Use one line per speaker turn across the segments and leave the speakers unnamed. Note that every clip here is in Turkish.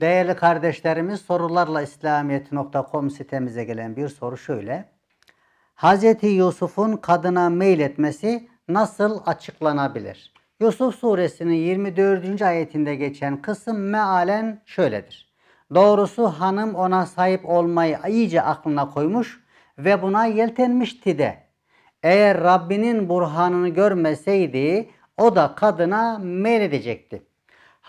Değerli kardeşlerimiz sorularla İslamiyet.com sitemize gelen bir soru şöyle. Hz. Yusuf'un kadına meyil etmesi nasıl açıklanabilir? Yusuf suresinin 24. ayetinde geçen kısım mealen şöyledir. Doğrusu hanım ona sahip olmayı iyice aklına koymuş ve buna yeltenmişti de. Eğer Rabbinin burhanını görmeseydi o da kadına meyledecekti.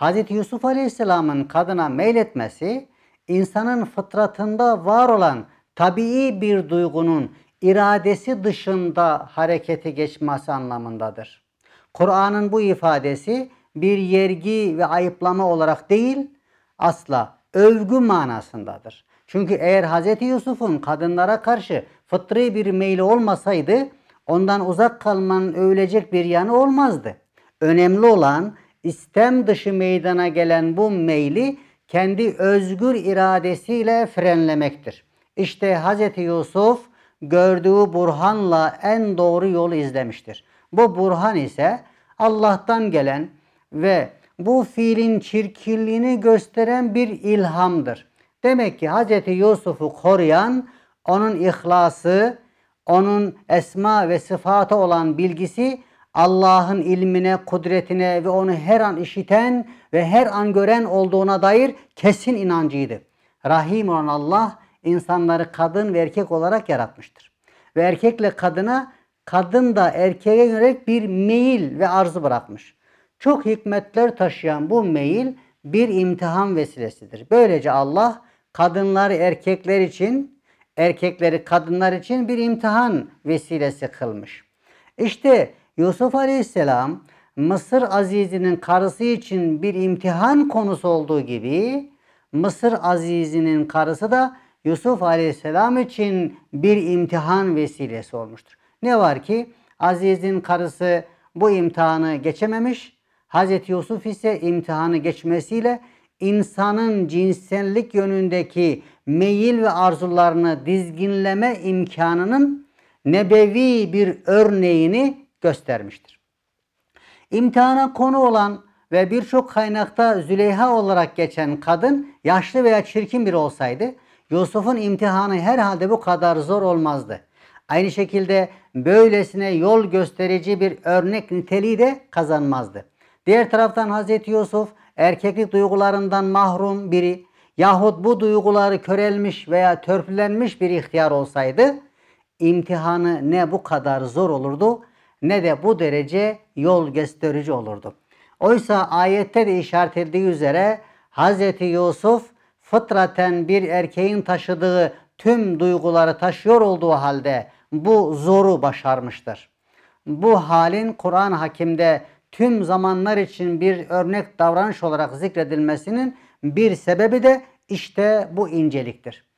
Hz. Yusuf Aleyhisselam'ın kadına meyletmesi insanın fıtratında var olan tabii bir duygunun iradesi dışında harekete geçmesi anlamındadır. Kur'an'ın bu ifadesi bir yergi ve ayıplama olarak değil, asla övgü manasındadır. Çünkü eğer Hz. Yusuf'un kadınlara karşı fıtri bir meyli olmasaydı ondan uzak kalmanın övülecek bir yanı olmazdı. Önemli olan istem dışı meydana gelen bu meyli kendi özgür iradesiyle frenlemektir. İşte Hz. Yusuf gördüğü burhanla en doğru yolu izlemiştir. Bu burhan ise Allah'tan gelen ve bu fiilin çirkinliğini gösteren bir ilhamdır. Demek ki Hz. Yusuf'u koruyan onun ihlası, onun esma ve sıfatı olan bilgisi Allah'ın ilmine, kudretine ve onu her an işiten ve her an gören olduğuna dair kesin inancıydı. Rahim olan Allah insanları kadın ve erkek olarak yaratmıştır. Ve erkekle kadına, kadın da erkeğe yönelik bir meyil ve arzu bırakmış. Çok hikmetler taşıyan bu meyil bir imtihan vesilesidir. Böylece Allah kadınları erkekler için, erkekleri kadınlar için bir imtihan vesilesi kılmış. İşte Yusuf Aleyhisselam Mısır Azizi'nin karısı için bir imtihan konusu olduğu gibi Mısır Azizi'nin karısı da Yusuf Aleyhisselam için bir imtihan vesilesi olmuştur. Ne var ki Aziz'in karısı bu imtihanı geçememiş. Hz. Yusuf ise imtihanı geçmesiyle insanın cinsellik yönündeki meyil ve arzularını dizginleme imkanının nebevi bir örneğini göstermiştir. İmtihana konu olan ve birçok kaynakta Züleyha olarak geçen kadın yaşlı veya çirkin biri olsaydı Yusuf'un imtihanı herhalde bu kadar zor olmazdı. Aynı şekilde böylesine yol gösterici bir örnek niteliği de kazanmazdı. Diğer taraftan Hz. Yusuf erkeklik duygularından mahrum biri yahut bu duyguları körelmiş veya törpülenmiş bir ihtiyar olsaydı imtihanı ne bu kadar zor olurdu ne de bu derece yol gösterici olurdu. Oysa ayette de işaret edildiği üzere Hz. Yusuf fıtraten bir erkeğin taşıdığı tüm duyguları taşıyor olduğu halde bu zoru başarmıştır. Bu halin Kur'an hakimde tüm zamanlar için bir örnek davranış olarak zikredilmesinin bir sebebi de işte bu inceliktir.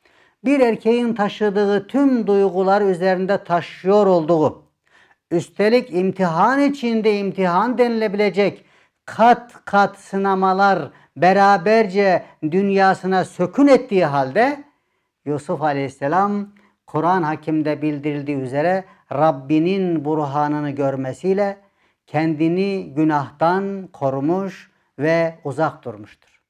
Bir erkeğin taşıdığı tüm duygular üzerinde taşıyor olduğu Üstelik imtihan içinde imtihan denilebilecek kat kat sınamalar beraberce dünyasına sökün ettiği halde Yusuf Aleyhisselam Kur'an hakimde bildirildiği üzere Rabbinin burhanını görmesiyle kendini günahtan korumuş ve uzak durmuştur.